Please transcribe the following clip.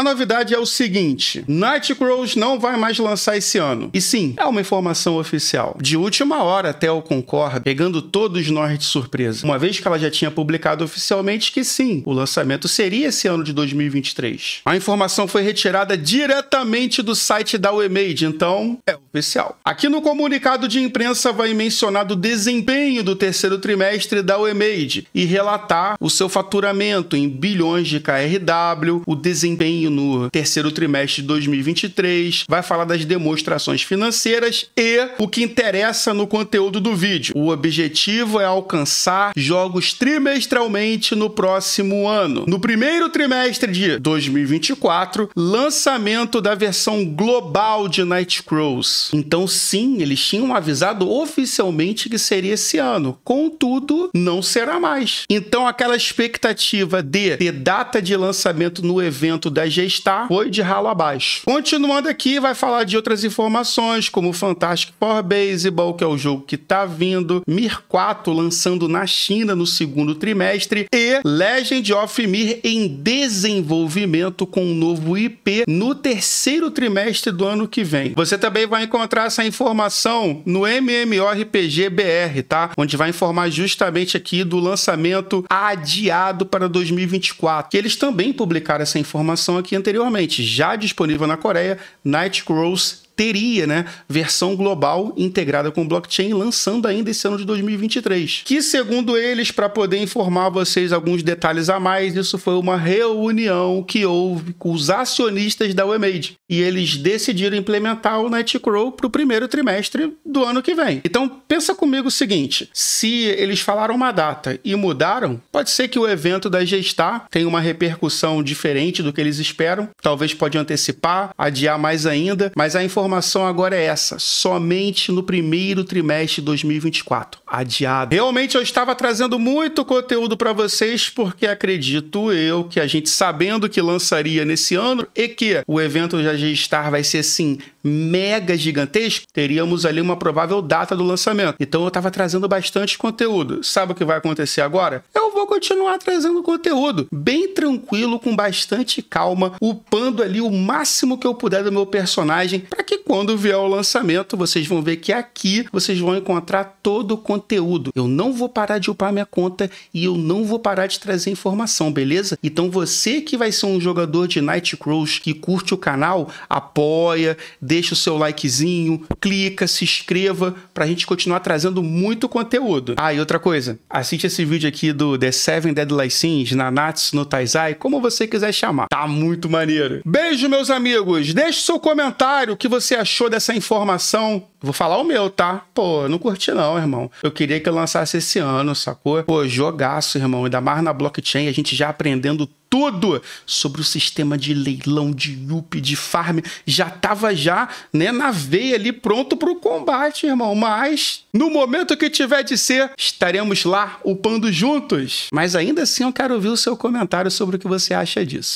A novidade é o seguinte: Nightcrawls não vai mais lançar esse ano. E sim, é uma informação oficial. De última hora até o concorda, pegando todos nós de surpresa. Uma vez que ela já tinha publicado oficialmente que sim, o lançamento seria esse ano de 2023. A informação foi retirada diretamente do site da Wemade, então é oficial. Aqui no comunicado de imprensa vai mencionar o desempenho do terceiro trimestre da Uemade e relatar o seu faturamento em bilhões de KRW, o desempenho no terceiro trimestre de 2023, vai falar das demonstrações financeiras e o que interessa no conteúdo do vídeo. O objetivo é alcançar jogos trimestralmente no próximo ano. No primeiro trimestre de 2024, lançamento da versão global de Nightcrawls isso. Então, sim, eles tinham avisado oficialmente que seria esse ano. Contudo, não será mais. Então, aquela expectativa de ter data de lançamento no evento da Gestar foi de ralo abaixo. Continuando aqui, vai falar de outras informações, como Fantastic Power Baseball, que é o jogo que tá vindo, Mir 4 lançando na China no segundo trimestre e Legend of Mir em desenvolvimento com um novo IP no terceiro trimestre do ano que vem. Você também vai encontrar essa informação no br, tá? Onde vai informar justamente aqui do lançamento adiado para 2024. Eles também publicaram essa informação aqui anteriormente, já disponível na Coreia, Crows teria, né, versão global integrada com blockchain, lançando ainda esse ano de 2023. Que, segundo eles, para poder informar vocês alguns detalhes a mais, isso foi uma reunião que houve com os acionistas da WeMade. E eles decidiram implementar o Nightcrow para o primeiro trimestre do ano que vem. Então, pensa comigo o seguinte: se eles falaram uma data e mudaram, pode ser que o evento da Gestar tenha uma repercussão diferente do que eles esperam, talvez pode antecipar, adiar mais ainda, mas a informação informação agora é essa: somente no primeiro trimestre de 2024. Adiado. Realmente eu estava trazendo muito conteúdo para vocês porque acredito eu que a gente sabendo que lançaria nesse ano e que o evento já Star vai ser assim mega gigantesco, teríamos ali uma provável data do lançamento. Então eu estava trazendo bastante conteúdo. Sabe o que vai acontecer agora? vou continuar trazendo conteúdo bem tranquilo, com bastante calma, upando ali o máximo que eu puder do meu personagem, para que quando vier o lançamento, vocês vão ver que aqui vocês vão encontrar todo o conteúdo. Eu não vou parar de upar minha conta e eu não vou parar de trazer informação, beleza? Então você que vai ser um jogador de Nightcrawls que curte o canal, apoia, deixa o seu likezinho, clica, se inscreva para a gente continuar trazendo muito conteúdo. Ah, e outra coisa, assiste esse vídeo aqui do The Seven Deadly Sins, Nanatsu no Taizai, como você quiser chamar. Tá muito maneiro. Beijo, meus amigos. Deixe seu comentário o que você achou dessa informação Vou falar o meu, tá? Pô, não curti não, irmão. Eu queria que eu lançasse esse ano, sacou? Pô, jogaço, irmão. Ainda mais na blockchain, a gente já aprendendo tudo sobre o sistema de leilão, de UP, de farm. Já tava já, né, na veia ali, pronto pro combate, irmão. Mas, no momento que tiver de ser, estaremos lá, upando juntos. Mas ainda assim, eu quero ouvir o seu comentário sobre o que você acha disso.